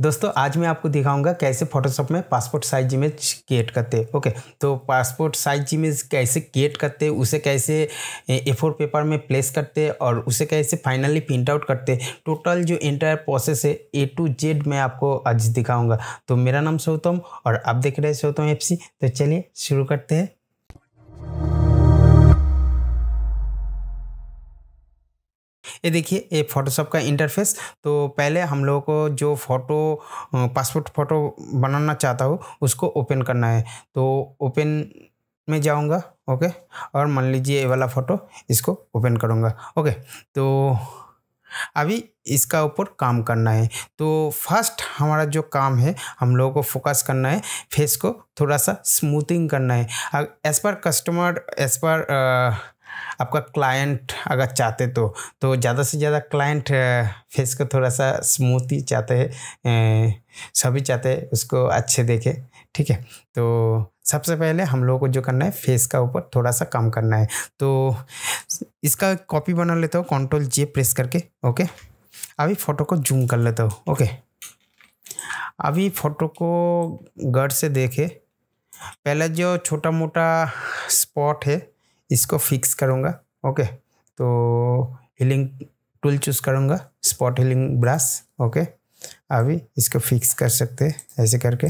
दोस्तों आज मैं आपको दिखाऊंगा कैसे फोटोशॉप में पासपोर्ट साइज इमेज क्रिएट करते हैं ओके तो पासपोर्ट साइज इमेज कैसे क्रिएट करते हैं उसे कैसे ए फोर पेपर में प्लेस करते हैं और उसे कैसे फाइनली प्रिंट आउट करते हैं टोटल जो इंटायर प्रोसेस है ए टू जेड मैं आपको आज दिखाऊंगा तो मेरा नाम सौतम और आप देख रहे हैं सौतम एफ तो चलिए शुरू करते हैं ये देखिए ये फ़ोटोशॉप का इंटरफेस तो पहले हम लोगों को जो फ़ोटो पासपोर्ट फ़ोटो बनाना चाहता हो उसको ओपन करना है तो ओपन में जाऊंगा ओके और मान लीजिए ये वाला फ़ोटो इसको ओपन करूंगा ओके तो अभी इसका ऊपर काम करना है तो फर्स्ट हमारा जो काम है हम लोगों को फोकस करना है फेस को थोड़ा सा स्मूथिंग करना है as per customer as per आपका क्लाइंट अगर चाहते तो तो ज़्यादा से ज़्यादा क्लाइंट फेस को थोड़ा सा स्मूथ ही चाहते हैं सभी चाहते हैं उसको अच्छे देखे ठीक है तो सबसे पहले हम लोगों को जो करना है फेस का ऊपर थोड़ा सा काम करना है तो इसका कॉपी बना लेता हूँ कंट्रोल जे प्रेस करके ओके अभी फ़ोटो को जूम कर लेता हूँ ओके अभी फ़ोटो को गढ़ से देखे पहले जो छोटा मोटा स्पॉट है इसको फिक्स करूँगा ओके तो हीलिंग टूल चूज़ करूँगा स्पॉट हीलिंग ब्रश ओके अभी इसको फिक्स कर सकते हैं ऐसे करके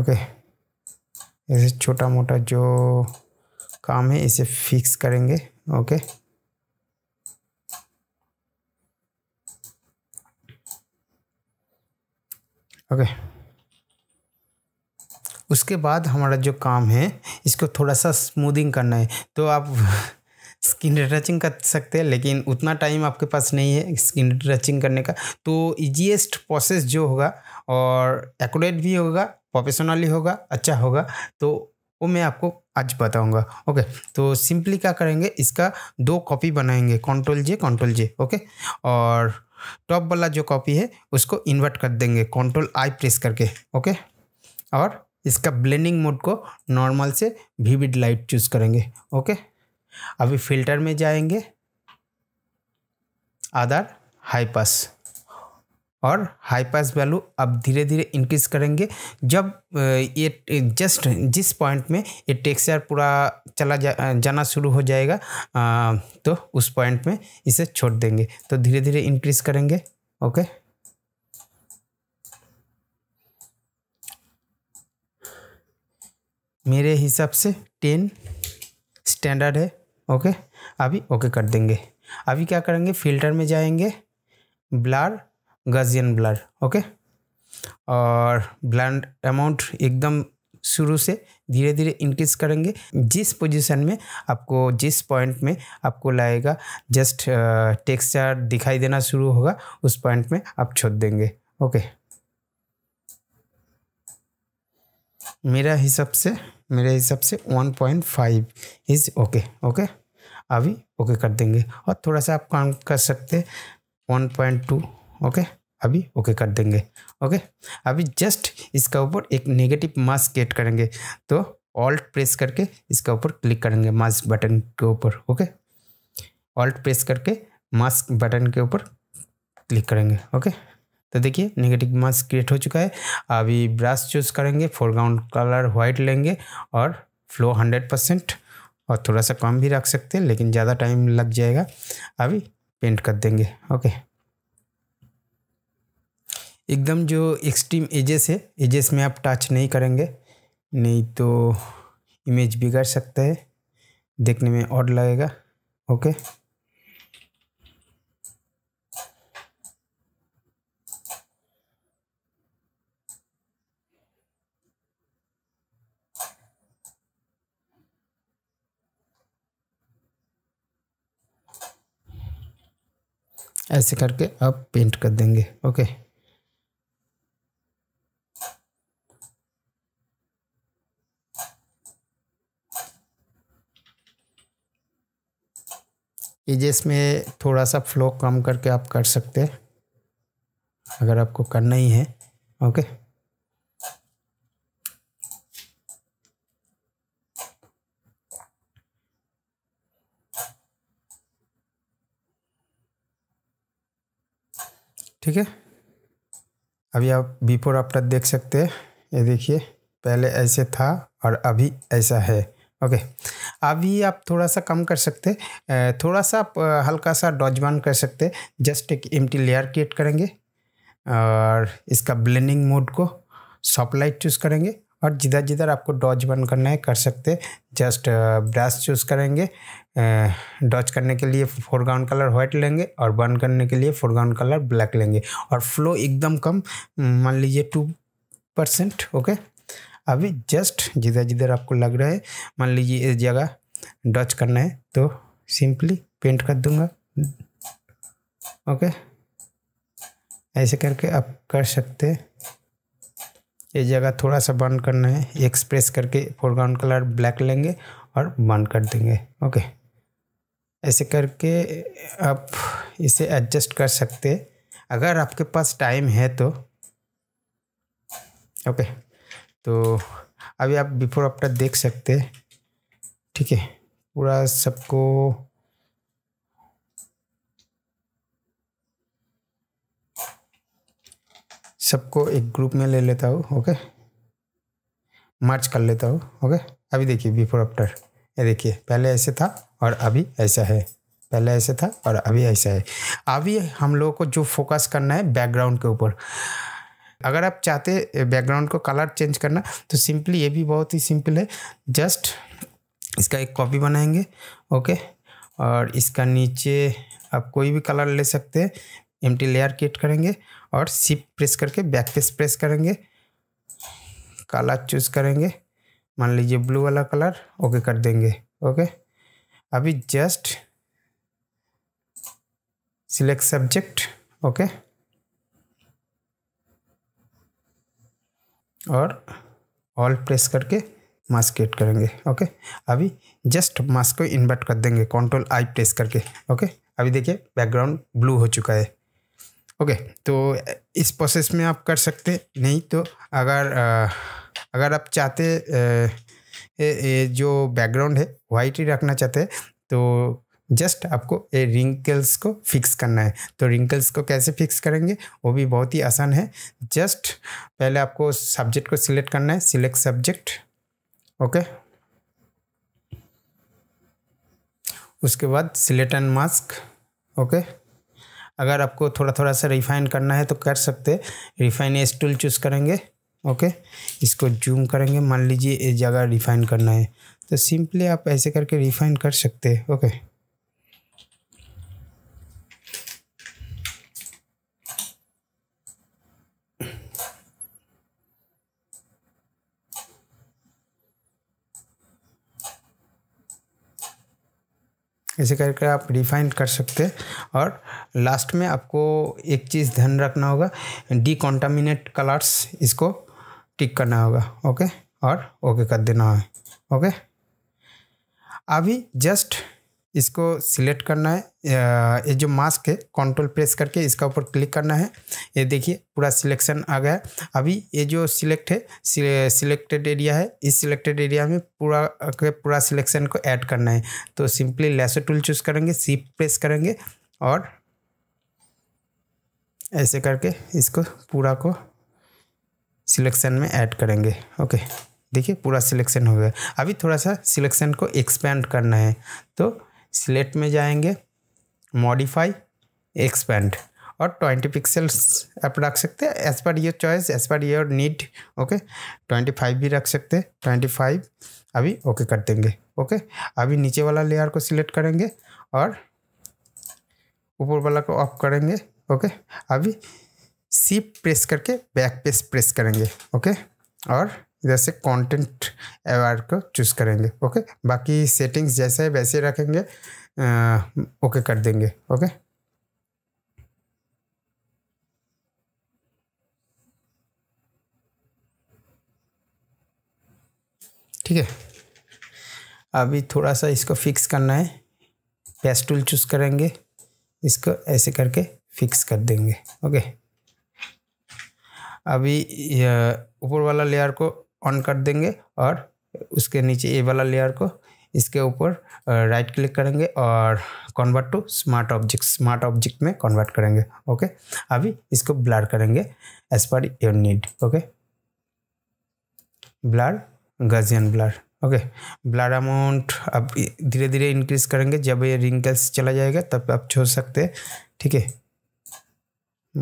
ओके ऐसे छोटा मोटा जो काम है इसे फिक्स करेंगे ओके ओके उसके बाद हमारा जो काम है इसको थोड़ा सा स्मूदिंग करना है तो आप स्किन टचिंग कर सकते हैं लेकिन उतना टाइम आपके पास नहीं है स्किन टचिंग करने का तो ईजीएस्ट प्रोसेस जो होगा और एकोरेट भी होगा प्रोफेशनली होगा अच्छा होगा तो वो मैं आपको आज बताऊंगा ओके तो सिंपली क्या करेंगे इसका दो कॉपी बनाएंगे control J control J okay और टॉप वाला जो कॉपी है उसको इन्वर्ट कर देंगे कंट्रोल आई प्रेस करके ओके और इसका ब्लेंडिंग मोड को नॉर्मल से विविड लाइट चूज़ करेंगे ओके अभी फिल्टर में जाएंगे अदर हाई पास और हाई पास वैल्यू अब धीरे धीरे इंक्रीज करेंगे जब ये जस्ट जिस पॉइंट में ये टेक्सचर पूरा चला जा, जाना शुरू हो जाएगा आ, तो उस पॉइंट में इसे छोड़ देंगे तो धीरे धीरे इंक्रीज करेंगे ओके मेरे हिसाब से टेन स्टैंडर्ड है ओके अभी ओके कर देंगे अभी क्या करेंगे फिल्टर में जाएंगे ब्लर गजियन ब्लर ओके और ब्लैंड अमाउंट एकदम शुरू से धीरे धीरे इंक्रीज करेंगे जिस पोजीशन में आपको जिस पॉइंट में आपको लाएगा जस्ट टेक्सचर दिखाई देना शुरू होगा उस पॉइंट में आप छोड़ देंगे ओके मेरा हिसाब से मेरे हिसाब से one point five is okay okay अभी ओके कर देंगे और थोड़ा सा आप काम कर सकते वन पॉइंट टू ओके अभी ओके कर देंगे ओके अभी जस्ट इसका ऊपर एक नेगेटिव मास्क क्रिएट करेंगे तो ऑल्ट प्रेस करके इसका ऊपर क्लिक करेंगे मास्क बटन के ऊपर ओके ऑल्ट प्रेस करके मास्क बटन के ऊपर क्लिक करेंगे ओके तो देखिए नेगेटिव मास्क क्रिएट हो चुका है अभी ब्रश चूज़ करेंगे फोरग्राउंड कलर व्हाइट लेंगे और फ्लो हंड्रेड परसेंट और थोड़ा सा कम भी रख सकते हैं लेकिन ज़्यादा टाइम लग जाएगा अभी पेंट कर देंगे ओके एकदम जो एक्सट्रीम एजेस है एजेस में आप टच नहीं करेंगे नहीं तो इमेज बिगड़ सकता है देखने में और लगेगा ओके ऐसे करके आप पेंट कर देंगे ओके एजेस में थोड़ा सा फ्लो कम करके आप कर सकते हैं अगर आपको करना ही है ओके ठीक है अभी आप बिफोर आफ्टर देख सकते हैं ये देखिए पहले ऐसे था और अभी ऐसा है ओके अभी आप थोड़ा सा कम कर सकते थोड़ा सा आप हल्का सा डॉजबान कर सकते जस्ट एक एम्प्टी लेयर क्रिएट करेंगे और इसका ब्लेंडिंग मोड को सॉफ्ट लाइट चूज़ करेंगे और जिधर जिधर आपको डॉज बन करना है कर सकते जस्ट ब्रश चूज़ करेंगे डॉज करने के लिए फोरग्राउंड कलर व्हाइट लेंगे और बर्न करने के लिए फोरग्राउंड कलर ब्लैक लेंगे और फ्लो एकदम कम मान लीजिए टू परसेंट ओके अभी जस्ट जिधर जिधर आपको लग रहा है मान लीजिए इस जगह डॉज करना है तो सिंपली पेंट कर दूंगा ओके ऐसे करके आप कर सकते हैं ये जगह थोड़ा सा बंद करना है एक्सप्रेस करके फोरग्राउंड कलर ब्लैक लेंगे और बंद कर देंगे ओके ऐसे करके आप इसे एडजस्ट कर सकते अगर आपके पास टाइम है तो ओके तो अभी आप बिफोर आफ्टर देख सकते ठीक है पूरा सबको सबको एक ग्रुप में ले लेता हूँ ओके मार्च कर लेता हूँ ओके अभी देखिए बिफोर आफ्टर ये देखिए पहले ऐसे था और अभी ऐसा है पहले ऐसे था और अभी ऐसा है अभी हम लोगों को जो फोकस करना है बैकग्राउंड के ऊपर अगर आप चाहते बैकग्राउंड को कलर चेंज करना तो सिंपली ये भी बहुत ही सिंपल है जस्ट इसका एक कॉपी बनाएंगे ओके और इसका नीचे आप कोई भी कलर ले सकते हैं एम्प्टी लेयर क्रिएट करेंगे और सिप प्रेस करके बैक पेस प्रेस करेंगे कलर चूज करेंगे मान लीजिए ब्लू वाला कलर ओके कर देंगे ओके अभी जस्ट सिलेक्ट सब्जेक्ट ओके और ऑल प्रेस करके मास्क एड करेंगे ओके अभी जस्ट मास्क को इन्वर्ट कर देंगे कंट्रोल आई प्रेस करके ओके अभी देखिए बैकग्राउंड ब्लू हो चुका है ओके तो इस प्रोसेस में आप कर सकते नहीं तो अगर अगर आप चाहते ए, ए, जो बैकग्राउंड है वाइट ही रखना चाहते तो जस्ट आपको ये रिंकल्स को फिक्स करना है तो रिंकल्स को कैसे फिक्स करेंगे वो भी बहुत ही आसान है जस्ट पहले आपको सब्जेक्ट को सिलेक्ट करना है सिलेक्ट सब्जेक्ट ओके उसके बाद सिलेक्ट एंड मास्क ओके अगर आपको थोड़ा थोड़ा सा रिफाइन करना है तो कर सकते रिफाइन एस टूल चूज़ करेंगे ओके इसको जूम करेंगे मान लीजिए इस जगह रिफाइन करना है तो सिंपली आप ऐसे करके रिफाइन कर सकते हैं ओके ऐसे करके आप रिफाइन कर सकते हैं और लास्ट में आपको एक चीज़ ध्यान रखना होगा कॉन्टामिनेट कलर्स इसको टिक करना होगा ओके और ओके कर देना है ओके अभी जस्ट इसको सिलेक्ट करना है ये जो मास्क है कंट्रोल प्रेस करके इसका ऊपर क्लिक करना है ये देखिए पूरा सिलेक्शन आ गया अभी ये जो सिलेक्ट है सिलेक्टेड एरिया है इस सिलेक्टेड एरिया में पूरा पूरा सिलेक्शन को ऐड करना है तो सिंपली लेसो टूल चूज़ करेंगे सीप प्रेस करेंगे और ऐसे करके इसको पूरा को सिलेक्शन में ऐड करेंगे ओके देखिए पूरा सिलेक्शन हो गया अभी थोड़ा सा सिलेक्शन को एक्सपेंड करना है तो सिलेक्ट में जाएंगे मॉडिफाई एक्सपेंड और ट्वेंटी पिक्सल्स आप रख सकते हैं as per your choice as per your need okay twenty five भी रख सकते हैं ट्वेंटी फाइव अभी ओके okay कर देंगे ओके okay? अभी नीचे वाला लेयर को सिलेक्ट करेंगे और ऊपर वाला को ऑफ करेंगे ओके okay? अभी सी प्रेस करके बैक पेज प्रेस करेंगे ओके और इधर से कंटेंट एवार्ड को चूज़ करेंगे ओके बाकी सेटिंग्स जैसे है वैसे रखेंगे ओके कर देंगे ओके ठीक है अभी थोड़ा सा इसको फिक्स करना है पेस टूल चूज़ करेंगे इसको ऐसे करके फिक्स कर देंगे ओके अभी ऊपर वाला लेयर को ऑन कर देंगे और उसके नीचे ए वाला लेयर को इसके ऊपर राइट क्लिक करेंगे और convert to smart object smart object में कन्वर्ट करेंगे ओके अभी इसको ब्लर करेंगे as per your need okay blur gaussian blur okay blur amount अब धीरे धीरे इंक्रीज करेंगे जब ये रिंकल्स चला जाएगा तब आप छोड़ सकते हैं ठीक है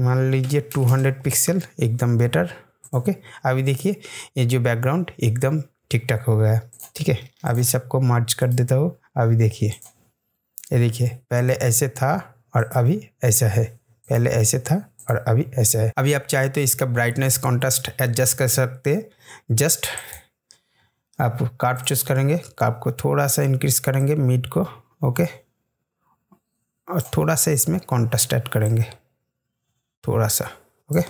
मान लीजिए 200 पिक्सल एकदम बेटर ओके अभी देखिए ये जो बैकग्राउंड एकदम ठीक ठाक हो गया है ठीक है अभी सबको मर्ज कर देता हूँ अभी देखिए ये देखिए पहले ऐसे था और अभी ऐसा है पहले ऐसे था और अभी ऐसा है अभी आप चाहे तो इसका ब्राइटनेस कॉन्ट्रास्ट एडजस्ट कर सकते हैं जस्ट आप कार्प चूज करेंगे कार्प को थोड़ा सा इंक्रीज करेंगे मीट को ओके और थोड़ा सा इसमें कॉन्ट्रास्ट ऐड करेंगे थोड़ा सा ओके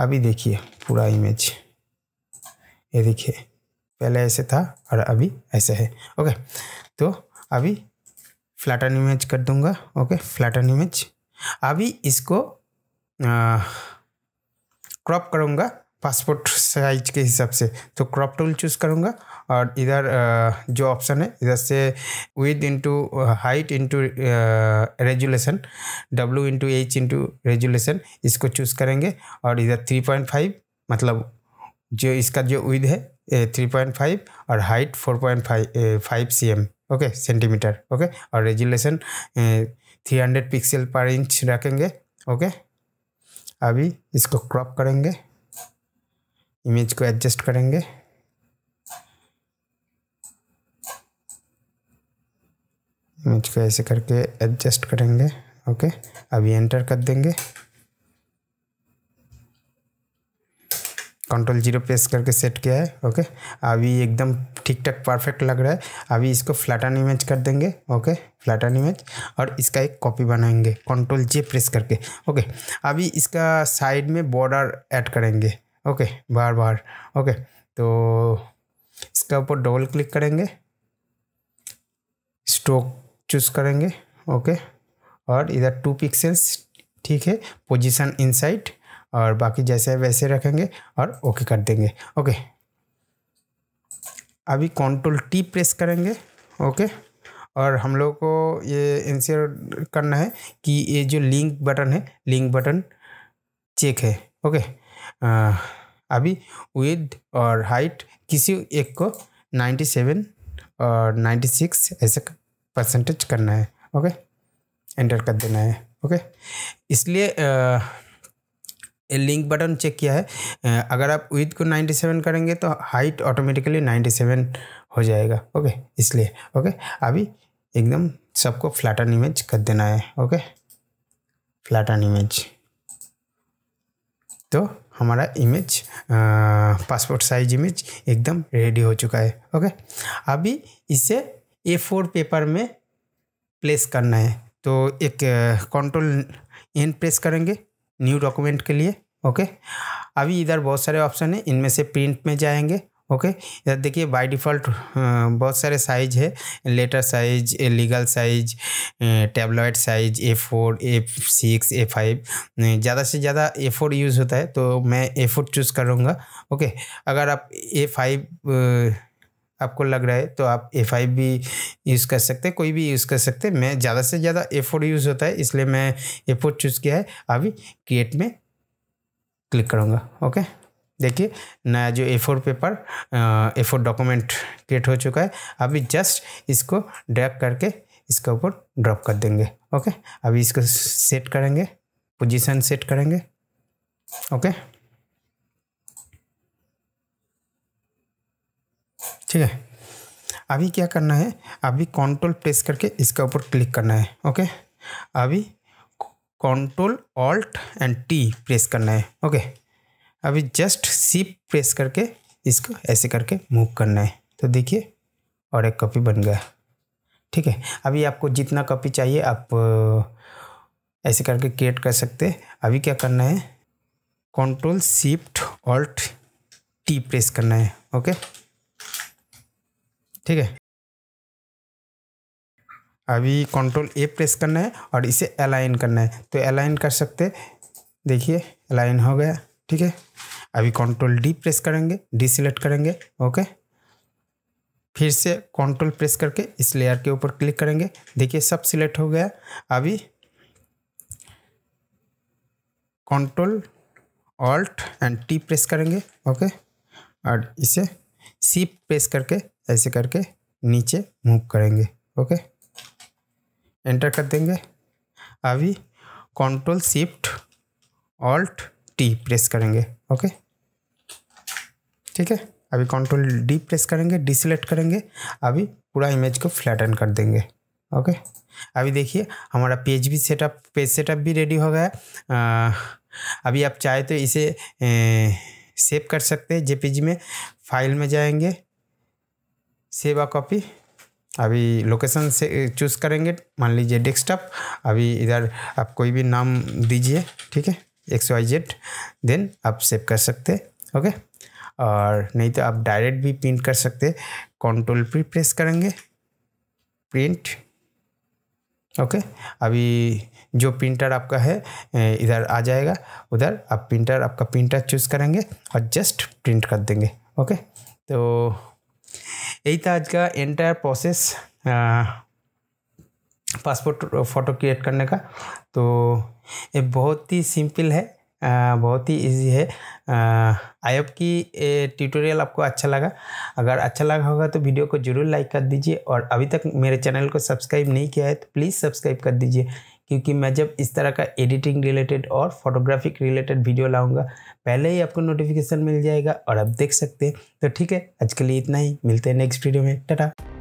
अभी देखिए पूरा इमेज ये देखिए पहले ऐसे था और अभी ऐसे है ओके तो अभी फ्लैटन इमेज कर दूंगा ओके फ्लैटन इमेज अभी इसको क्रॉप करूँगा पासपोर्ट साइज के हिसाब से तो क्रॉप टूल चूज़ करूँगा और इधर जो ऑप्शन है इधर से width into height into resolution W into H into resolution इसको चूज़ करेंगे और इधर थ्री पॉइंट फाइव मतलब जो इसका जो विद है थ्री पॉइंट फाइव और height four point five five C M okay centimetre okay और resolution three hundred pixel per inch रखेंगे ओके अभी इसको क्रॉप करेंगे इमेज को एडजस्ट करेंगे इमेज को ऐसे करके एडजस्ट करेंगे ओके अभी एंटर कर देंगे कंट्रोल जीरो प्रेस करके सेट किया है ओके अभी एकदम ठीक ठाक परफेक्ट लग रहा है अभी इसको फ्लैटन इमेज कर देंगे ओके फ्लैटन इमेज और इसका एक कॉपी बनाएंगे कंट्रोल जे प्रेस करके ओके अभी इसका साइड में बॉर्डर ऐड करेंगे ओके बार बार ओके तो इसके ऊपर डबल क्लिक करेंगे स्ट्रोक चूज करेंगे ओके और इधर टू पिक्सेल्स ठीक है पोजीशन इनसाइड और बाकी जैसे वैसे रखेंगे और ओके कर देंगे ओके अभी कंट्रोल टी प्रेस करेंगे ओके और हम लोग को ये इंश्योर करना है कि ये जो लिंक बटन है लिंक बटन चेक है ओके अभी विद और हाइट किसी एक को 97 और 96 ऐसे परसेंटेज करना है ओके एंटर कर देना है ओके इसलिए आ, लिंक बटन चेक किया है अगर आप विथ को 97 करेंगे तो हाइट ऑटोमेटिकली 97 हो जाएगा ओके इसलिए ओके अभी एकदम सबको फ्लैटन इमेज कर देना है ओके फ्लैटन इमेज तो हमारा इमेज पासपोर्ट साइज इमेज एकदम रेडी हो चुका है ओके अभी इसे ए फोर पेपर में प्लेस करना है तो एक कंट्रोल एन प्रेस करेंगे न्यू डॉक्यूमेंट के लिए ओके अभी इधर बहुत सारे ऑप्शन हैं इनमें से प्रिंट में जाएंगे ओके देखिए बाय डिफ़ॉल्ट बहुत सारे साइज है letter size legal size tabloid size A four A six A five ज़्यादा से ज़्यादा ए फोर यूज़ होता है तो मैं ए फोर चूज़ करूँगा ओके अगर आप ए फाइव आपको लग रहा है तो आप ए फाइव भी यूज़ कर सकते हैं कोई भी यूज़ कर सकते हैं मैं ज़्यादा से ज़्यादा ए फोर यूज़ होता है इसलिए मैं ए फोर चूज़ किया है अभी क्रिएट में क्लिक करूँगा ओके देखिए नया जो A four paper A four document create हो चुका है अभी जस्ट इसको ड्रैप करके इसके ऊपर ड्रॉप कर देंगे ओके अभी इसको सेट करेंगे पोजीशन सेट करेंगे ओके ठीक है अभी क्या करना है अभी कंट्रोल प्रेस करके इसके ऊपर क्लिक करना है ओके अभी control alt and T press करना है ओके अभी जस्ट सीप प्रेस करके इसको ऐसे करके मूव करना है तो देखिए और एक कॉपी बन गया ठीक है अभी आपको जितना कॉपी चाहिए आप ऐसे करके क्रिएट कर सकते हैं अभी क्या करना है control shift alt T press करना है ओके ठीक है अभी कंट्रोल ए प्रेस करना है और इसे अलाइन करना है तो अलाइन कर सकते देखिए अलाइन हो गया ठीक है अभी कंट्रोल डी प्रेस करेंगे डी सिलेक्ट करेंगे ओके फिर से कंट्रोल प्रेस करके इस लेयर के ऊपर क्लिक करेंगे देखिए सब सिलेक्ट हो गया अभी control alt and T press करेंगे ओके और इसे सी प्रेस करके ऐसे करके नीचे मूव करेंगे ओके एंटर कर देंगे अभी control shift alt T press करेंगे ओके ठीक है अभी कंट्रोल डी प्रेस करेंगे डिसलेक्ट करेंगे अभी पूरा इमेज को फ्लैटन कर देंगे ओके अभी देखिए हमारा पेज भी सेटअप पेज सेटअप भी रेडी हो गया आ, अभी आप चाहे तो इसे ए, सेव कर सकते हैं जेपीजी में फाइल में जाएंगे सेव आ कॉपी अभी लोकेशन से चूज़ करेंगे मान लीजिए डेस्कटॉप अभी इधर आप कोई भी नाम दीजिए ठीक है एक्स वाई जेड देन आप सेव कर सकते ओके और नहीं तो आप डायरेक्ट भी प्रिंट कर सकते कंट्रोल पी प्रेस करेंगे प्रिंट ओके okay? अभी जो प्रिंटर आपका है इधर आ जाएगा उधर आप प्रिंटर आपका प्रिंटर चूज़ करेंगे और जस्ट प्रिंट कर देंगे ओके okay? तो यही था आज का entire process passport photo create करने का तो ये बहुत ही सिंपल है बहुत ही इजी है आई होप कि ट्यूटोरियल आपको अच्छा लगा अगर अच्छा लगा होगा तो वीडियो को ज़रूर लाइक कर दीजिए और अभी तक मेरे चैनल को सब्सक्राइब नहीं किया है तो प्लीज़ सब्सक्राइब कर दीजिए क्योंकि मैं जब इस तरह का एडिटिंग रिलेटेड और फोटोग्राफिक रिलेटेड वीडियो लाऊंगा पहले ही आपको नोटिफिकेशन मिल जाएगा और आप देख सकते हैं तो ठीक है आज के लिए इतना ही मिलते हैं नेक्स्ट वीडियो में टाटा